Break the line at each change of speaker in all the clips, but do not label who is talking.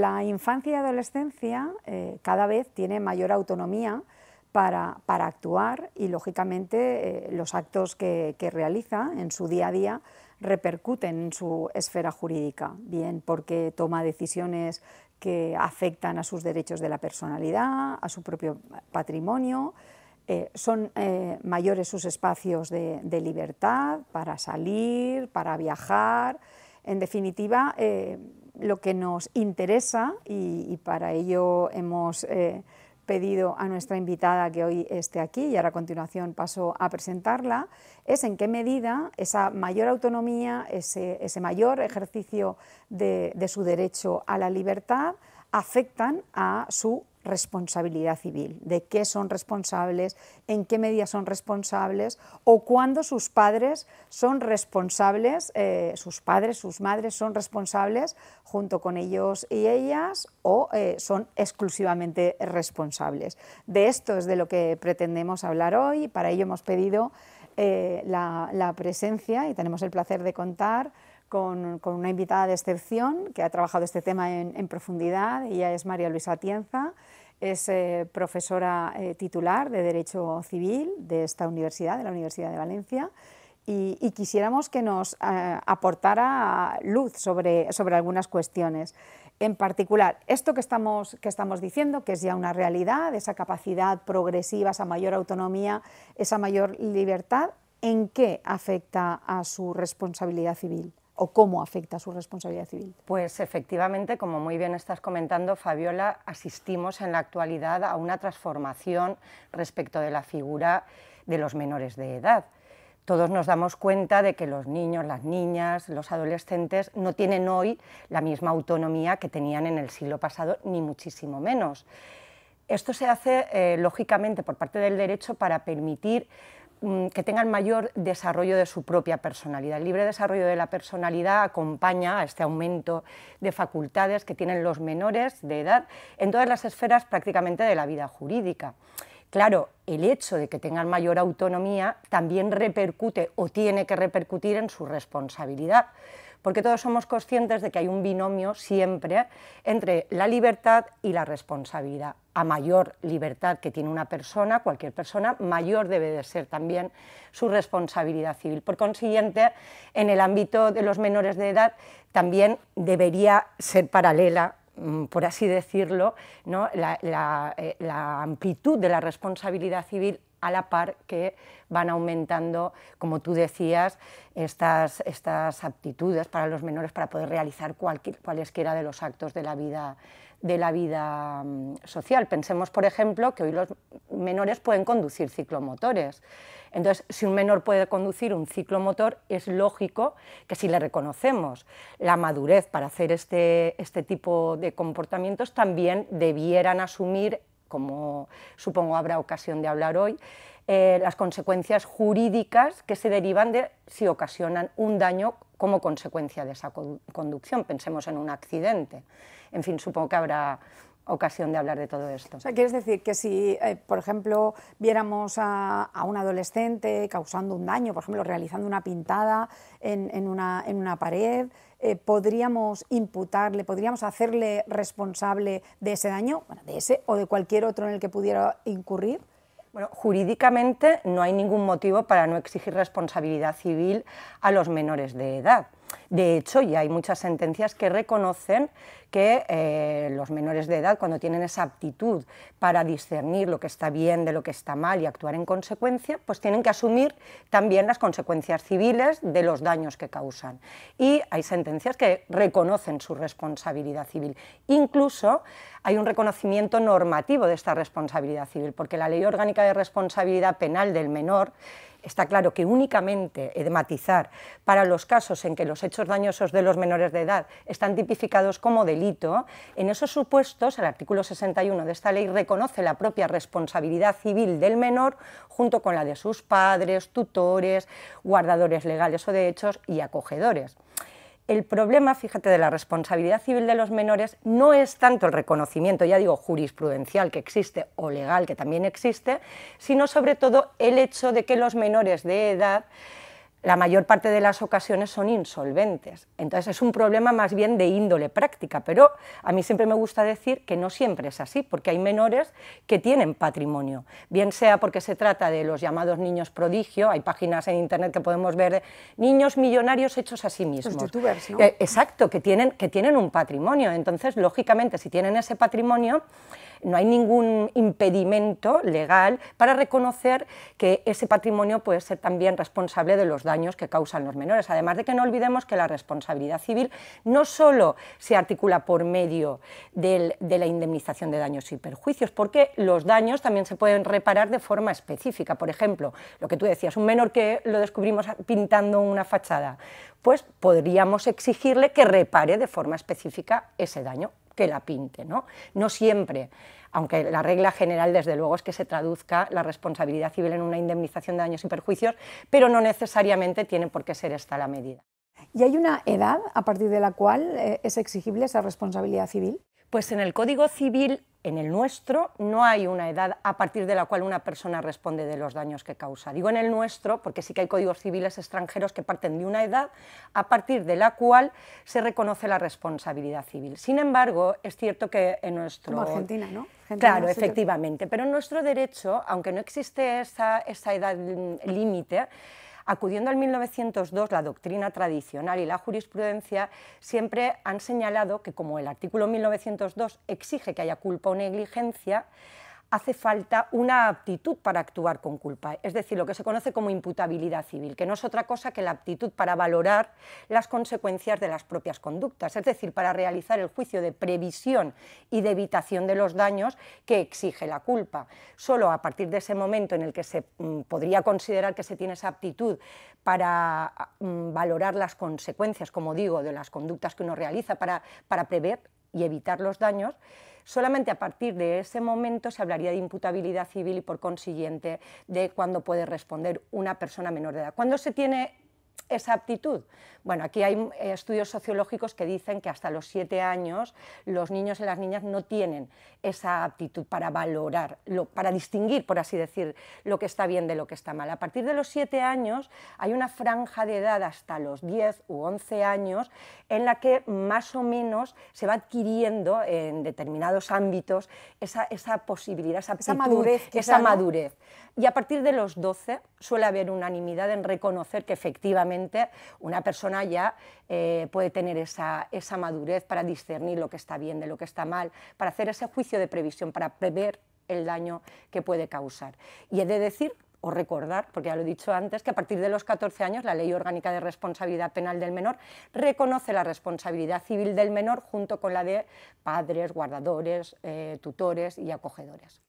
La infancia y adolescencia eh, cada vez tiene mayor autonomía para, actuar y, lógicamente, eh, los actos que, realiza en su día a día repercuten en su esfera jurídica, bien porque toma decisiones que afectan a sus derechos de la personalidad, a su propio patrimonio, eh, son mayores sus espacios de, libertad para salir, para viajar. En definitiva, lo que nos interesa y, para ello hemos eh, pedido a nuestra invitada que hoy esté aquí y ahora a continuación paso a presentarla, es en qué medida esa mayor autonomía, ese, mayor ejercicio de, de su derecho a la libertad afectan a su responsabilidad civil, de qué son responsables, en qué medida son responsables o cuándo sus padres son responsables, eh, sus padres, sus madres son responsables junto con ellos y ellas o eh, son exclusivamente responsables. De esto es de lo que pretendemos hablar hoy y para ello hemos pedido eh, la, presencia y tenemos el placer de contar con, una invitada de excepción que ha trabajado este tema en, en, profundidad. Ella es María Luisa Tienza, es eh, profesora eh, titular de Derecho Civil de esta universidad, de la Universidad de Valencia, y, quisiéramos que nos eh, aportara luz sobre, algunas cuestiones. En particular, esto que estamos, que estamos diciendo, que es ya una realidad, esa capacidad progresiva, esa mayor autonomía, esa mayor libertad, ¿en qué afecta a su responsabilidad civil? o cómo afecta su responsabilidad civil?
Pues efectivamente, como muy bien estás comentando, Fabiola, asistimos en la actualidad a una transformación respecto de la figura de los menores de edad. Todos nos damos cuenta de que los niños, las niñas, los adolescentes no tienen hoy la misma autonomía que tenían en el siglo pasado, ni muchísimo menos. Esto se hace, eh, lógicamente, por parte del derecho para permitir Mm, que tengan mayor desarrollo de su propia personalidad. El libre desarrollo de la personalidad acompaña a este aumento de facultades que tienen los menores de edad en todas las esferas prácticamente de la vida jurídica. Claro, el hecho de que tengan mayor autonomía también repercute o tiene que repercutir en su responsabilidad porque todos somos conscientes de que hay un binomio siempre entre la libertad y la responsabilidad. A mayor libertad que tiene una persona, cualquier persona, mayor debe de ser también su responsabilidad civil. Por consiguiente, en el ámbito de los menores de edad también debería ser paralela mm, por así decirlo, la, eh, la, amplitud de la responsabilidad civil a la par que van aumentando, como tú decías, estas, estas aptitudes para los menores para poder realizar cualquier, cualesquiera de los actos de la vida de la vida mm, social. Pensemos, por ejemplo, que hoy los menores pueden conducir ciclomotores. Entonces, si un menor puede conducir un ciclomotor, es lógico que si le reconocemos la madurez para hacer este, este tipo de comportamientos, también debieran asumir como supongo habrá ocasión de hablar hoy, eh, las consecuencias jurídicas que se derivan de si ocasionan un daño como consecuencia de esa conducción. Pensemos en un accidente. En fin, supongo que habrá ocasión de hablar de todo esto.
O sea, quieres decir que si, eh, por ejemplo, viéramos a, un adolescente causando un daño, por ejemplo, realizando una pintada en una pared, eh, podríamos imputarle, podríamos hacerle responsable de ese daño, de ese o de cualquier otro en el que pudiera incurrir?
jurídicamente no hay ningún motivo para no exigir responsabilidad civil a los menores de edad. De hecho, ya hay muchas sentencias que reconocen que eh, los menores de edad, cuando tienen esa aptitud para discernir lo que está bien de lo que está mal y actuar en consecuencia, pues tienen que asumir también las consecuencias civiles de los daños que causan. Y hay sentencias que reconocen su responsabilidad civil. Incluso hay un reconocimiento normativo de esta responsabilidad civil, porque la Ley Orgánica de Responsabilidad Penal del Menor Está claro que únicamente he eh, de matizar para los casos en que los hechos dañosos de los menores de edad están tipificados como delito, en esos supuestos el artículo 61 de esta ley reconoce la propia responsabilidad civil del menor junto con la de sus padres, tutores, guardadores legales o de hechos y acogedores el problema, fíjate, de la responsabilidad civil de los menores no es tanto el reconocimiento, ya digo, jurisprudencial que existe o legal que también existe, sino sobre todo el hecho de que los menores de edad la mayor parte de las ocasiones son insolventes. Entonces es un problema más bien de índole práctica, pero a mí siempre me gusta decir que no siempre es así, porque hay menores que tienen patrimonio, bien sea porque se trata de los llamados niños prodigio, hay páginas en internet que podemos ver niños millonarios hechos a sí mismos. Eh, exacto, que tienen, que tienen un patrimonio. Entonces, lógicamente, si tienen ese patrimonio, no hay ningún impedimento legal para reconocer que ese patrimonio puede ser también responsable de los daños que causan los menores. Además de que no olvidemos que la responsabilidad civil no solo se articula por medio de la indemnización de daños y perjuicios, porque los daños también se pueden reparar de forma específica. Por ejemplo, lo que tú decías, un menor que lo descubrimos pintando una fachada, pues podríamos exigirle que repare de forma específica ese daño que la pinte. No, no siempre aunque la regla general, desde luego, es que se traduzca la responsabilidad civil en una indemnización de daños y perjuicios, pero no necesariamente tiene por qué ser esta la medida.
¿Y hay una edad a partir de la cual eh, es exigible esa responsabilidad civil? Pues en el
Código Civil, en el nuestro, no hay una edad a partir de la cual una persona responde de los daños que causa. Digo en el nuestro porque sí que hay códigos civiles extranjeros que parten de una edad a partir de la cual se reconoce la responsabilidad civil. Sin embargo, es cierto que en nuestro... Argentina,
¿no? claro, efectivamente.
Pero en nuestro derecho, aunque no existe esa, esa edad límite, acudiendo al 1902, la doctrina tradicional y la jurisprudencia siempre han señalado que como el artículo 1902 exige que haya culpa o negligencia, hace falta una aptitud para actuar con culpa, es decir, lo que se conoce como imputabilidad civil, que no es otra cosa que la aptitud para valorar las consecuencias de las propias conductas, es decir, para realizar el juicio de previsión y de evitación de los daños que exige la culpa. Solo a partir de ese momento en el que se mm, podría considerar que se tiene esa aptitud para mm, valorar las consecuencias, como digo, de las conductas que uno realiza, para prever y evitar los daños, Solamente a partir de ese momento se hablaría de imputabilidad civil y por consiguiente de cuándo puede responder una persona menor de edad. Cuando se tiene esa aptitud? Bueno, aquí hay eh, estudios sociológicos que dicen que hasta los siete años los niños y las niñas no tienen esa aptitud para valorar, para distinguir, por así decir, lo que está bien de lo que está mal. A partir de los siete años hay una franja de edad hasta los 10 u 11 años en la que más o menos se va adquiriendo en determinados ámbitos esa, posibilidad, esa, madurez. esa madurez. Y a partir de los 12 suele haber unanimidad en reconocer que efectivamente una persona ya eh, puede tener esa, madurez para discernir lo que está bien de lo que está mal, para hacer ese juicio de previsión, para prever el daño que puede causar. Y he de decir o recordar, porque ya lo he dicho antes, que a partir de los 14 años la Ley Orgánica de Responsabilidad Penal del Menor reconoce la responsabilidad civil del menor junto con la de padres, guardadores, eh, tutores y acogedores.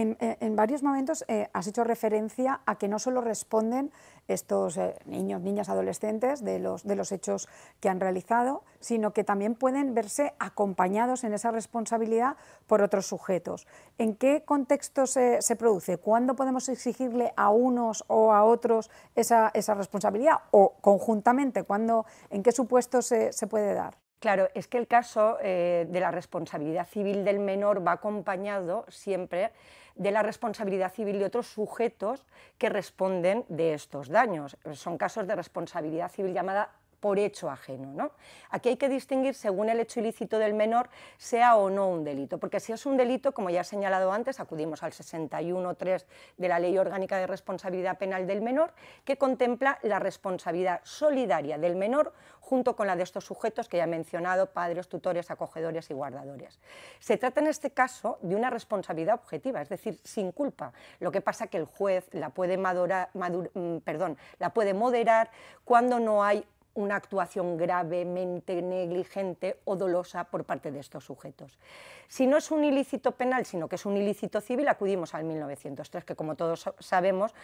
Eh, en, varios momentos eh, has hecho referencia a que no solo responden estos eh, niños, niñas, adolescentes de los, hechos que han realizado, sino que también pueden verse acompañados en esa responsabilidad por otros sujetos. ¿En qué contexto se, produce? ¿Cuándo podemos exigirle a unos o a otros esa, responsabilidad? ¿O conjuntamente? ¿cuándo, ¿En qué supuesto se puede dar?
Claro, es que el caso eh, de la responsabilidad civil del menor va acompañado siempre de la responsabilidad civil de otros sujetos que responden de estos daños. Son casos de responsabilidad civil llamada por hecho ajeno. Aquí hay que distinguir según el hecho ilícito del menor sea o no un delito, porque si es un delito, como ya he señalado antes, acudimos al 61.3 de la Ley Orgánica de Responsabilidad Penal del Menor, que contempla la responsabilidad solidaria del menor junto con la de estos sujetos que ya he mencionado, padres, tutores, acogedores y guardadores. Se trata en este caso de una responsabilidad objetiva, es decir, sin culpa. Lo que pasa que el juez la puede, madura, mm, perdón, la puede moderar cuando no hay una actuación gravemente negligente o dolosa por parte de estos sujetos. Si no es un ilícito penal, sino que es un ilícito civil, acudimos al 1903, que como todos sabemos,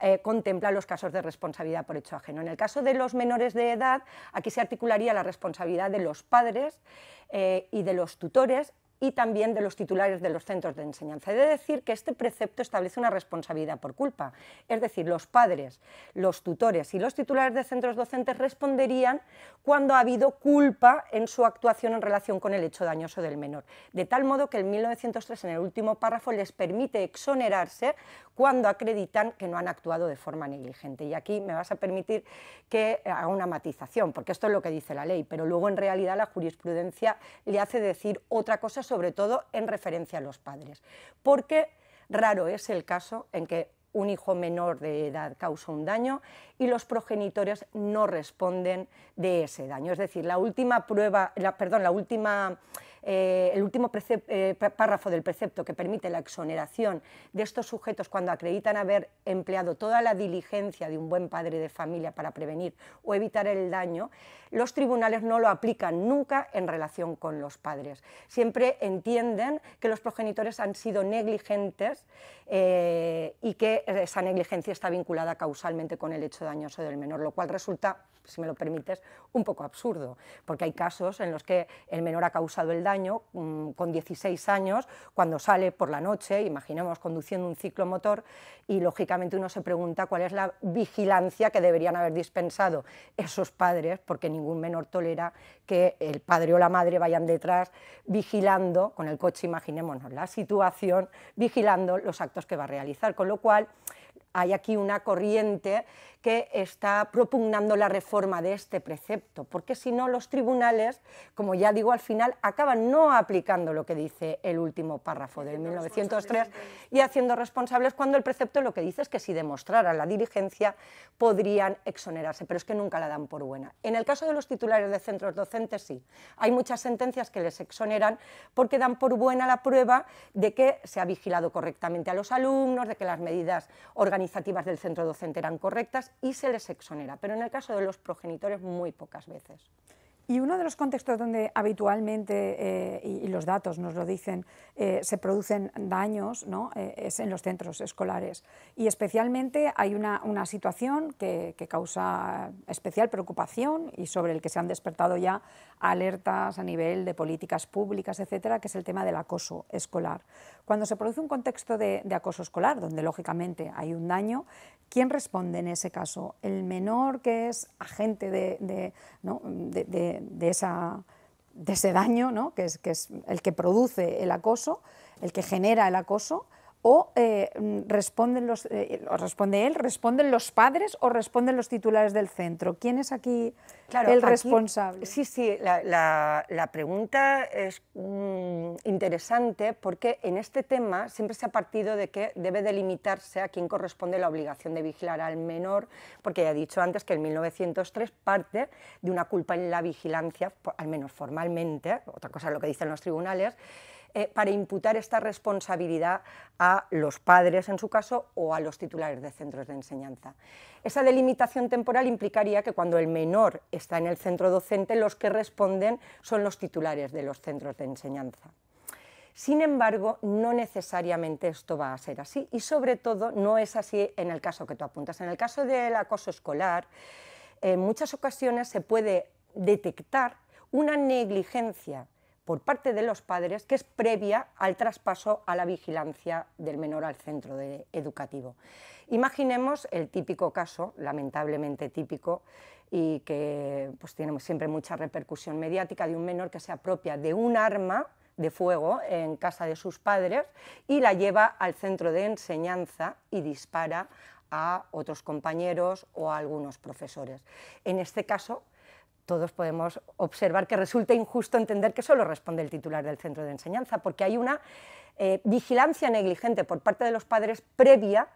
eh, contempla los casos de responsabilidad por hecho ajeno. En el caso de los menores de edad, aquí se articularía la responsabilidad de los padres eh, y de los tutores y también de los titulares de los centros de enseñanza. He de decir que este precepto establece una responsabilidad por culpa, es decir, los padres, los tutores y los titulares de centros docentes responderían cuando ha habido culpa en su actuación en relación con el hecho dañoso del menor, de tal modo que el 1903, en el último párrafo, les permite exonerarse cuando acreditan que no han actuado de forma negligente. Y aquí me vas a permitir que haga una matización, porque esto es lo que dice la ley, pero luego en realidad la jurisprudencia le hace decir otra cosa sobre todo en referencia a los padres, porque raro es el caso en que un hijo menor de edad causa un daño y los progenitores no responden de ese daño. Es decir, la última prueba, perdón, la última eh, el último eh, párrafo del precepto que permite la exoneración de estos sujetos cuando acreditan haber empleado toda la diligencia de un buen padre de familia para prevenir o evitar el daño, los tribunales no lo aplican nunca en relación con los padres. Siempre entienden que los progenitores han sido negligentes eh, y que esa negligencia está vinculada causalmente con el hecho dañoso del menor, lo cual resulta si me lo permites, un poco absurdo, porque hay casos en los que el menor ha causado el daño mm, con 16 años, cuando sale por la noche, imaginemos conduciendo un ciclomotor, y lógicamente uno se pregunta cuál es la vigilancia que deberían haber dispensado esos padres, porque ningún menor tolera que el padre o la madre vayan detrás vigilando, con el coche imaginémonos la situación, vigilando los actos que va a realizar, con lo cual hay aquí una corriente que está propugnando la reforma de este precepto, porque si no los tribunales, como ya digo al final, acaban no aplicando lo que dice el último párrafo del 1903 y haciendo responsables cuando el precepto lo que dice es que si demostrara la dirigencia podrían exonerarse, pero es que nunca la dan por buena. En el caso de los titulares de centros docentes sí, hay muchas sentencias que les exoneran porque dan por buena la prueba de que se ha vigilado correctamente a los alumnos, de que las medidas organizativas del centro docente eran correctas y se les exonera, pero en el caso de los progenitores muy pocas
veces. Y uno de los contextos donde habitualmente, eh, y, los datos nos lo dicen, eh, se producen daños ¿no? Eh, es en los centros escolares. Y especialmente hay una, situación que, causa especial preocupación y sobre el que se han despertado ya alertas a nivel de políticas públicas, etcétera, que es el tema del acoso escolar. Cuando se produce un contexto de acoso escolar, donde lógicamente hay un daño, ¿Quién responde en ese caso? ¿El menor que es agente de, ese daño, que es el que produce el acoso, el que genera el acoso? o eh, responden los, eh, responde él, responden los padres o responden los titulares del centro. ¿Quién es aquí el responsable?
Sí, sí, la, pregunta es mm, interesante porque en este tema siempre se ha partido de que debe delimitarse a quién corresponde la obligación de vigilar al menor, porque ya he dicho antes que en 1903 parte de una culpa en la vigilancia, al menos formalmente, otra cosa es lo que dicen los tribunales, eh, para imputar esta responsabilidad a los padres, en su caso, o a los titulares de centros de enseñanza. Esa delimitación temporal implicaría que cuando el menor está en el centro docente, los que responden son los titulares de los centros de enseñanza. Sin embargo, no necesariamente esto va a ser así y sobre todo no es así en el caso que tú apuntas. En el caso del acoso escolar, en muchas ocasiones se puede detectar una negligencia por parte de los padres que es previa al traspaso a la vigilancia del menor al centro educativo. Imaginemos el típico caso, lamentablemente típico, y que pues, tiene siempre mucha repercusión mediática de un menor que se apropia de un arma de fuego en casa de sus padres y la lleva al centro de enseñanza y dispara a otros compañeros o a algunos profesores. En este caso, todos podemos observar que resulta injusto entender que solo responde el titular del centro de enseñanza, porque hay una eh, vigilancia negligente por parte de los padres previa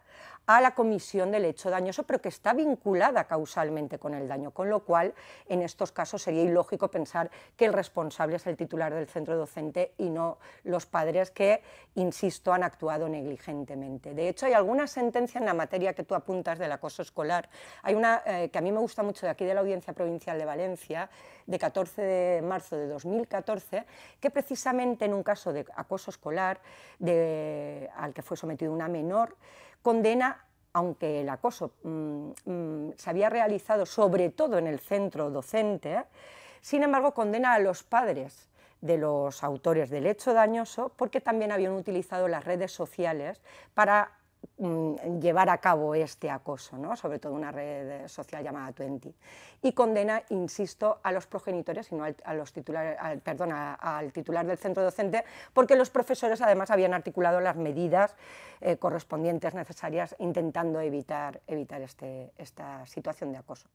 a la comisión del hecho dañoso, pero que está vinculada causalmente con el daño, con lo cual en estos casos sería ilógico pensar que el responsable es el titular del centro docente y no los padres que, insisto, han actuado negligentemente. De hecho, hay alguna sentencia en la materia que tú apuntas del acoso escolar. Hay una eh, que a mí me gusta mucho de aquí de la Audiencia Provincial de Valencia, de 14 de marzo de 2014, que precisamente en un caso de acoso escolar al que fue sometido una menor, condena, aunque el acoso mm, mm, se había realizado sobre todo en el centro docente, sin embargo condena a los padres de los autores del hecho dañoso porque también habían utilizado las redes sociales para Mm, llevar a cabo este acoso, sobre todo una red social llamada Twenty. Y condena, insisto, a los progenitores y no a los titulares, al titular del centro docente, porque los profesores además habían articulado las medidas eh, correspondientes necesarias intentando
evitar, evitar este, esta situación de acoso.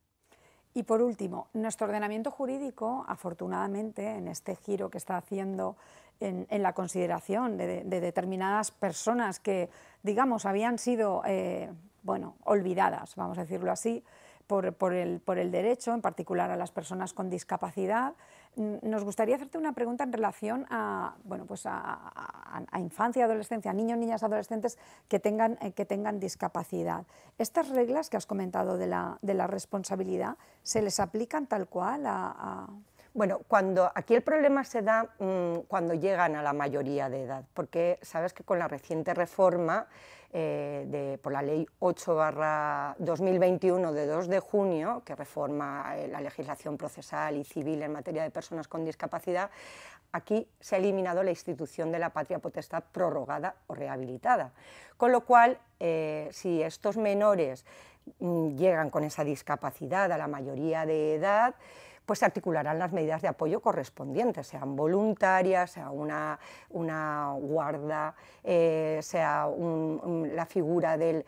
Y por último, nuestro ordenamiento jurídico, afortunadamente, en este giro que está haciendo en, la consideración de, determinadas personas que, digamos, habían sido, eh, bueno, olvidadas, vamos a decirlo así, por, el, derecho, en particular a las personas con discapacidad. Nos gustaría hacerte una pregunta en relación a, bueno, pues a, infancia, adolescencia, niños, niñas, adolescentes que tengan, eh, que tengan discapacidad. ¿Estas reglas que has comentado de la responsabilidad se les aplican tal cual a,
bueno, cuando aquí el problema se da mm, cuando llegan a la mayoría de edad, porque sabes que con la reciente reforma eh, de, por la ley 8 2021 de 2 de junio, que reforma eh, la legislación procesal y civil en materia de personas con discapacidad, aquí se ha eliminado la institución de la patria potestad prorrogada o rehabilitada. Con lo cual, eh, si estos menores mm, llegan con esa discapacidad a la mayoría de edad, pues se articularán las medidas de apoyo correspondientes, sean voluntarias, sea una, guarda, eh, sea la figura eh,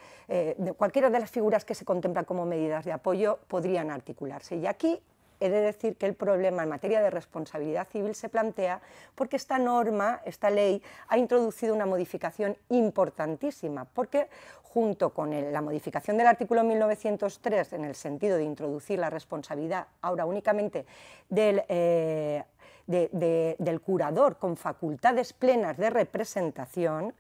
de cualquiera de las figuras que se contemplan como medidas de apoyo podrían articularse. Y aquí he de decir que el problema en materia de responsabilidad civil se plantea porque esta norma, esta ley, ha introducido una modificación importantísima, porque junto con la modificación del artículo 1903 en el sentido de introducir la responsabilidad ahora únicamente del... Eh, del curador con facultades plenas de representación,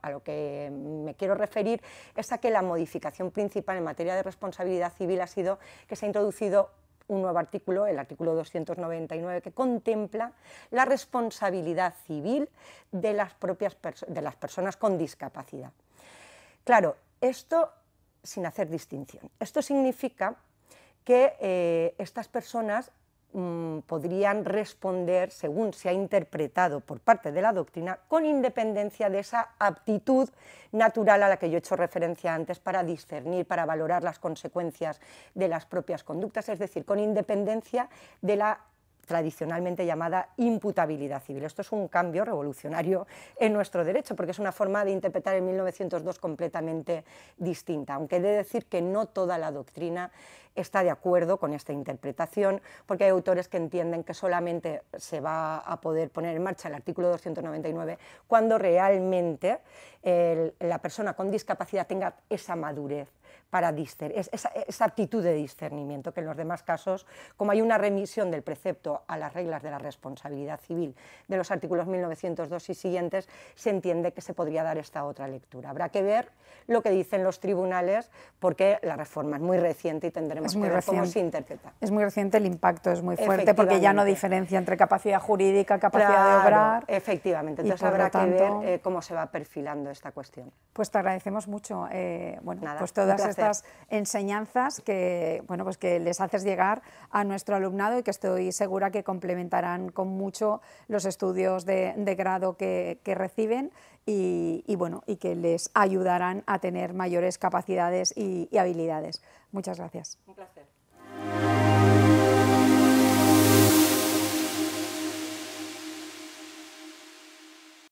a lo que me quiero referir es a que la modificación principal en materia de responsabilidad civil ha sido que se ha introducido un nuevo artículo, el artículo 299, que contempla la responsabilidad civil de las propias de las personas con discapacidad. Claro, esto sin hacer distinción. Esto significa que eh, estas personas Mm, podrían responder según se ha interpretado por parte de la doctrina, con independencia de esa aptitud natural a la que yo he hecho referencia antes para discernir, para valorar las consecuencias de las propias conductas, es decir, con independencia de la tradicionalmente llamada imputabilidad civil. Esto es un cambio revolucionario en nuestro derecho, porque es una forma de interpretar el 1902 completamente distinta, aunque he de decir que no toda la doctrina está de acuerdo con esta interpretación, porque hay autores que entienden que solamente se va a poder poner en marcha el artículo 299 cuando realmente la persona con discapacidad tenga esa madurez para discernir, esa, actitud de discernimiento que en los demás casos, como hay una remisión del precepto a las reglas de la responsabilidad civil de los artículos 1902 y siguientes, se entiende que se podría dar esta otra lectura. Habrá que ver lo que dicen los tribunales porque la reforma es muy reciente y tendremos que ver cómo se interpreta.
Es muy reciente, el impacto es muy fuerte porque ya no diferencia entre capacidad jurídica, capacidad de obrar. Efectivamente, entonces habrá que ver eh,
cómo se va perfilando esta cuestión.
Pues te agradecemos mucho eh, bueno, Nada, pues todas enseñanzas que, bueno, pues que les haces llegar a nuestro alumnado y que estoy segura que complementarán con mucho los estudios de, grado que, reciben y, bueno, y que les ayudarán a tener mayores capacidades y, y habilidades. Muchas gracias. Un placer.